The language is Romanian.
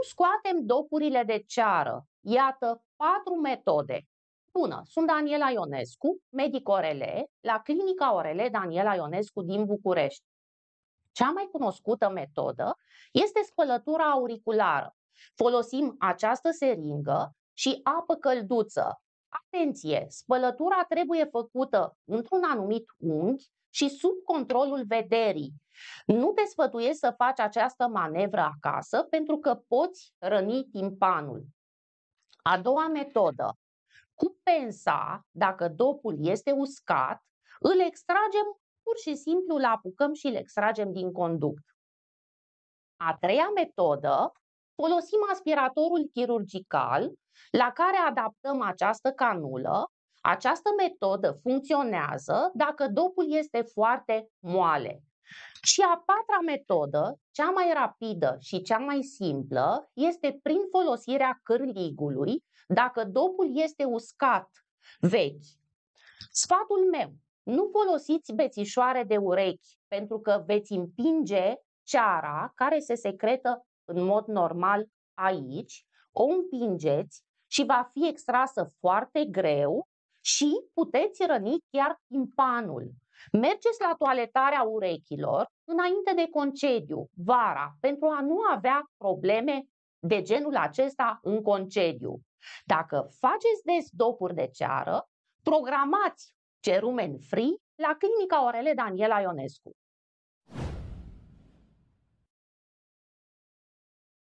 scoatem docurile de ceară? Iată patru metode. Bună, sunt Daniela Ionescu, medic orele, la Clinica Orele Daniela Ionescu din București. Cea mai cunoscută metodă este spălătura auriculară. Folosim această seringă și apă călduță, Atenție! Spălătura trebuie făcută într-un anumit unghi și sub controlul vederii. Nu te sfătuiesc să faci această manevră acasă pentru că poți răni timpanul. A doua metodă. Cu pensa, dacă dopul este uscat, îl extragem pur și simplu, îl apucăm și îl extragem din conduct. A treia metodă folosim aspiratorul chirurgical la care adaptăm această canulă. Această metodă funcționează dacă dopul este foarte moale. Și a patra metodă, cea mai rapidă și cea mai simplă, este prin folosirea cârligului, dacă dopul este uscat, vechi. Sfatul meu, nu folosiți bețișoare de urechi, pentru că veți împinge ceara care se secretă în mod normal aici, o împingeți și va fi extrasă foarte greu și puteți răni chiar timpanul. Mergeți la toaletarea urechilor înainte de concediu, vara, pentru a nu avea probleme de genul acesta în concediu. Dacă faceți des dopuri de ceară, programați cerumen free la clinica Orele Daniela Ionescu.